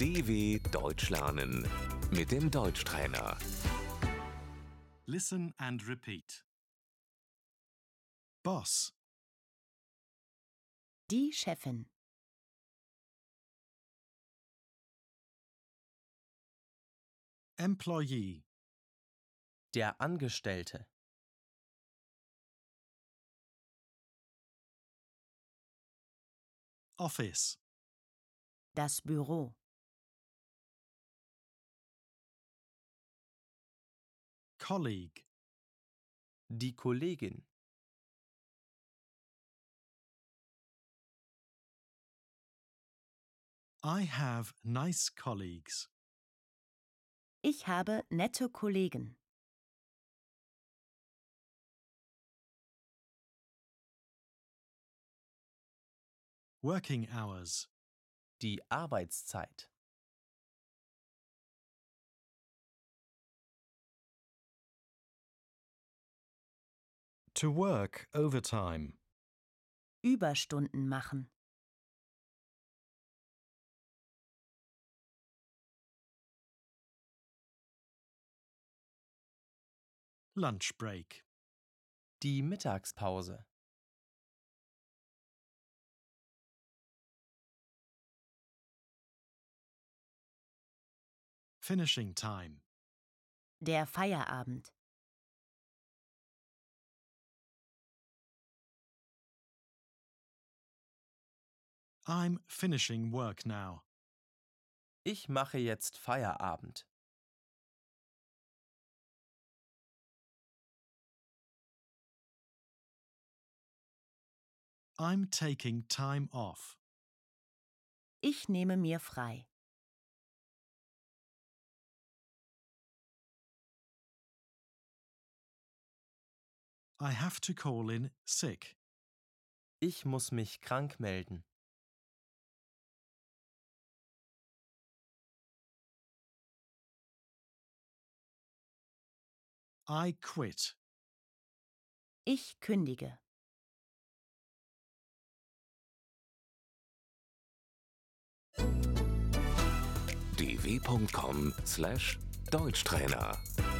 DW Deutsch lernen mit dem Deutschtrainer. Listen and repeat. Boss, Die Chefin. employee, Der Angestellte. office, Das Büro. colleague. Die Kollegin. I have nice colleagues. Ich habe nette Kollegen. Working hours. Die Arbeitszeit. To work overtime. Überstunden machen. Lunch Break. Die Mittagspause. Finishing Time. Der Feierabend. I'm finishing work now. Ich mache jetzt Feierabend. I'm taking time off. Ich nehme mir frei. I have to call in sick. Ich muss mich krank melden. I quit. Ich kündige. dw.com/deutschtrainer